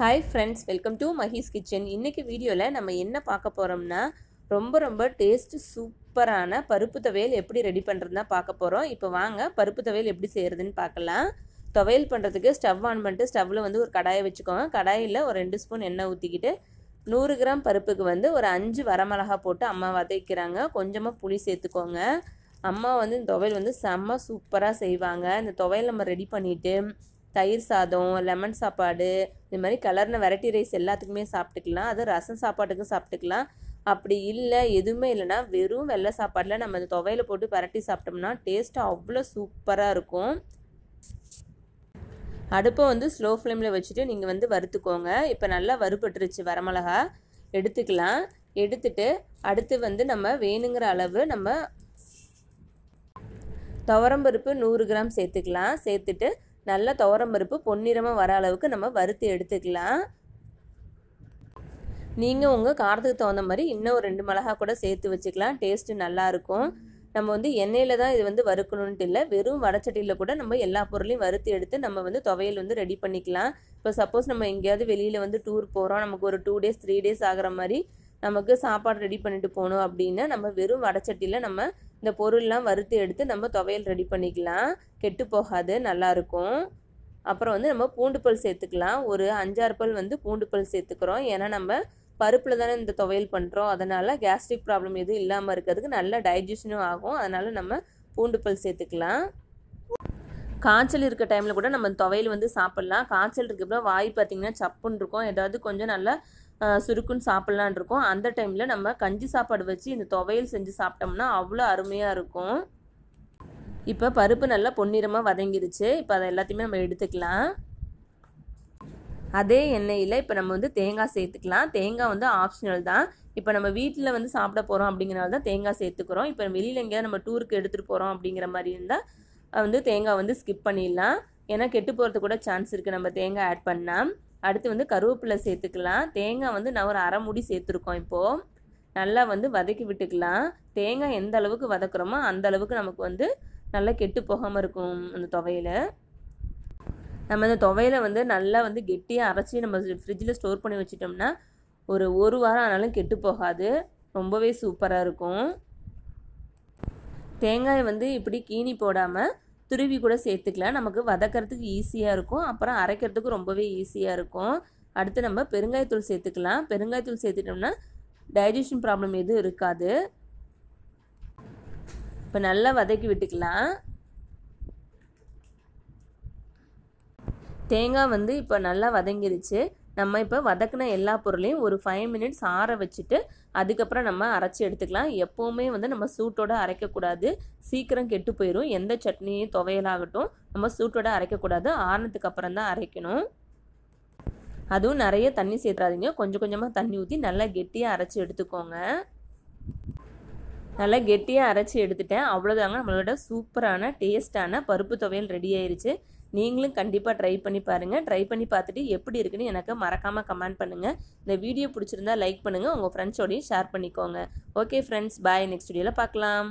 hi friends welcome to Mahi's kitchen இன்றைக்கி வீடியோவில் நம்ம என்ன பார்க்க போகிறோம்னா ரொம்ப ரொம்ப டேஸ்ட்டு சூப்பரான பருப்பு துவையல் எப்படி ரெடி பண்ணுறதுனா பார்க்க போகிறோம் இப்போ வாங்க பருப்பு துவையல் எப்படி செய்கிறதுன்னு பார்க்கலாம் துவையல் பண்ணுறதுக்கு ஸ்டவ் ஆன் பண்ணிட்டு ஸ்டவ்வில் வந்து ஒரு கடாயை வச்சுக்கோங்க கடாயில் ஒரு ரெண்டு ஸ்பூன் எண்ணெய் ஊற்றிக்கிட்டு நூறு கிராம் பருப்புக்கு வந்து ஒரு அஞ்சு வரமிளகா போட்டு அம்மா வதைக்கிறாங்க கொஞ்சமாக புளி சேர்த்துக்கோங்க அம்மா வந்து இந்த துவையல் வந்து செம்ம சூப்பராக செய்வாங்க இந்த துவையல் நம்ம ரெடி பண்ணிவிட்டு தயிர் சாதம் லெமன் சாப்பாடு இது மாதிரி கலர்ன வெரைட்டி ரைஸ் எல்லாத்துக்குமே சாப்பிட்டுக்கலாம் அது ரசம் சாப்பாட்டுக்கும் சாப்பிட்டுக்கலாம் அப்படி இல்லை எதுவுமே இல்லைன்னா வெறும் வெள்ளை சாப்பாடில் நம்ம அந்த துவையில் போட்டு பரட்டி சாப்பிட்டோம்னா டேஸ்ட் அவ்வளோ சூப்பராக இருக்கும் அடுப்பை வந்து ஸ்லோ ஃப்ளேமில் வச்சுட்டு நீங்கள் வந்து வறுத்துக்கோங்க இப்போ நல்லா வறுபட்டுருச்சு வரமிளகா எடுத்துக்கலாம் எடுத்துட்டு அடுத்து வந்து நம்ம வேணுங்கிற அளவு நம்ம துவரம்பருப்பு நூறு கிராம் சேர்த்துக்கலாம் சேர்த்துட்டு நல்லா பருப்பு பொன்னிறமாக வர அளவுக்கு நம்ம வறுத்து எடுத்துக்கலாம் நீங்கள் உங்கள் காரத்துக்கு தகுந்த மாதிரி இன்னும் ஒரு ரெண்டு மிளகா கூட சேர்த்து வச்சுக்கலாம் டேஸ்ட்டு நல்லாயிருக்கும் நம்ம வந்து எண்ணெயில் தான் இது வந்து வறுக்கணுன்ட்டு இல்லை வெறும் வடச்சட்டியில் கூட நம்ம எல்லா பொருளையும் வறுத்து எடுத்து நம்ம வந்து துவையல் வந்து ரெடி பண்ணிக்கலாம் இப்போ சப்போஸ் நம்ம எங்கேயாவது வெளியில் வந்து டூர் போகிறோம் நமக்கு ஒரு டூ டேஸ் த்ரீ டேஸ் ஆகிற மாதிரி நமக்கு சாப்பாடு ரெடி பண்ணிட்டு போகணும் அப்படின்னா நம்ம வெறும் வடச்சட்டியில் நம்ம இந்த பொருள்லாம் வறுத்து எடுத்து நம்ம துவையல் ரெடி பண்ணிக்கலாம் கெட்டு போகாது நல்லாயிருக்கும் அப்புறம் வந்து நம்ம பூண்டு பல் சேர்த்துக்கலாம் ஒரு அஞ்சாறு பல் வந்து பூண்டு பல் சேர்த்துக்கிறோம் ஏன்னா நம்ம பருப்பில் தானே இந்த துவையல் பண்ணுறோம் அதனால் கேஸ்ட்ரிக் ப்ராப்ளம் எதுவும் இல்லாமல் இருக்கிறதுக்கு நல்ல டைஜஷனும் ஆகும் அதனால் நம்ம பூண்டு பல் சேர்த்துக்கலாம் காய்ச்சல் இருக்க டைமில் கூட நம்ம துவையல் வந்து சாப்பிட்லாம் காய்ச்சல் இருக்கப்போ வாய் பார்த்திங்கன்னா சப்புன்னு இருக்கும் ஏதாவது கொஞ்சம் நல்லா சுருக்குன்னு சாப்பிட்லான் இருக்கோம் அந்த டைமில் நம்ம கஞ்சி சாப்பாடு வச்சு இந்த துவையல் செஞ்சு சாப்பிட்டோம்னா அவ்வளோ அருமையாக இருக்கும் இப்போ பருப்பு நல்லா பொன்னிறமாக வதங்கிருச்சு இப்போ அதை எல்லாத்தையுமே நம்ம எடுத்துக்கலாம் அதே எண்ணெயில் இப்போ நம்ம வந்து தேங்காய் சேர்த்துக்கலாம் தேங்காய் வந்து ஆப்ஷனல் தான் இப்போ நம்ம வீட்டில் வந்து சாப்பிட போகிறோம் அப்படிங்கிறனால தான் தேங்காய் சேர்த்துக்கிறோம் இப்போ வெளியில் எங்கேயாவது நம்ம டூருக்கு எடுத்துகிட்டு போகிறோம் அப்படிங்கிற மாதிரி இருந்தால் வந்து தேங்காய் வந்து ஸ்கிப் பண்ணிடலாம் ஏன்னா கெட்டு போகிறது கூட சான்ஸ் இருக்குது நம்ம தேங்காய் ஆட் பண்ணால் அடுத்து வந்து கருவேப்பிலை சேர்த்துக்கலாம் தேங்காய் வந்து நான் ஒரு அரை மூடி சேர்த்துருக்கோம் இப்போது நல்லா வந்து வதக்கி விட்டுக்கலாம் தேங்காய் எந்த அளவுக்கு வதக்குறோமோ அந்த அளவுக்கு நமக்கு வந்து நல்லா கெட்டு போகாமல் இருக்கும் அந்த துவையில் நம்ம இந்த துவையில வந்து நல்லா வந்து கெட்டியாக அரைச்சி நம்ம ஃப்ரிட்ஜில் ஸ்டோர் பண்ணி வச்சிட்டோம்னா ஒரு ஒரு வாரம் ஆனாலும் கெட்டு போகாது ரொம்பவே சூப்பராக இருக்கும் தேங்காயை வந்து இப்படி கீனி போடாமல் துருவி கூட சேர்த்துக்கலாம் நமக்கு வதக்கிறதுக்கு ஈஸியாக இருக்கும் அப்புறம் அரைக்கிறதுக்கு ரொம்பவே ஈஸியாக இருக்கும் அடுத்து நம்ம பெருங்காயத்தூள் சேர்த்துக்கலாம் பெருங்காயத்தூள் சேர்த்துட்டோம்னா டைஜஷன் ப்ராப்ளம் எதுவும் இருக்காது இப்போ நல்லா வதக்கி விட்டுக்கலாம் தேங்காய் வந்து இப்போ நல்லா வதங்கிருச்சு நம்ம இப்போ வதக்கின எல்லா பொருளையும் ஒரு ஃபைவ் மினிட்ஸ் ஆற வச்சுட்டு அதுக்கப்புறம் நம்ம அரைச்சி எடுத்துக்கலாம் எப்போவுமே வந்து நம்ம சூட்டோட அரைக்கக்கூடாது சீக்கிரம் கெட்டு போயிடும் எந்த சட்னியும் துவையலாகட்டும் நம்ம சூட்டோட அரைக்கக்கூடாது ஆறுனதுக்கு அப்புறம் தான் அரைக்கணும் அதுவும் நிறைய தண்ணி சேர்த்துறாதீங்க கொஞ்சம் கொஞ்சமாக தண்ணி ஊற்றி நல்லா கெட்டியாக அரைச்சி எடுத்துக்கோங்க நல்லா கெட்டியாக அரைச்சி எடுத்துட்டேன் அவ்வளோதாங்க நம்மளோட சூப்பரான டேஸ்டான பருப்பு துவையல் ரெடி ஆயிடுச்சு நீங்களும் கண்டிப்பாக ட்ரை பண்ணி பாருங்கள் ட்ரை பண்ணி பார்த்துட்டு எப்படி இருக்குன்னு எனக்கு மறக்காமல் கமெண்ட் பண்ணுங்கள் இந்த வீடியோ பிடிச்சிருந்தா லைக் பண்ணுங்கள் உங்கள் ஃப்ரெண்ட்ஸோடையும் ஷேர் பண்ணிக்கோங்க ஓகே ஃப்ரெண்ட்ஸ் பாய் நெக்ஸ்ட் வீடியோவில் பார்க்கலாம்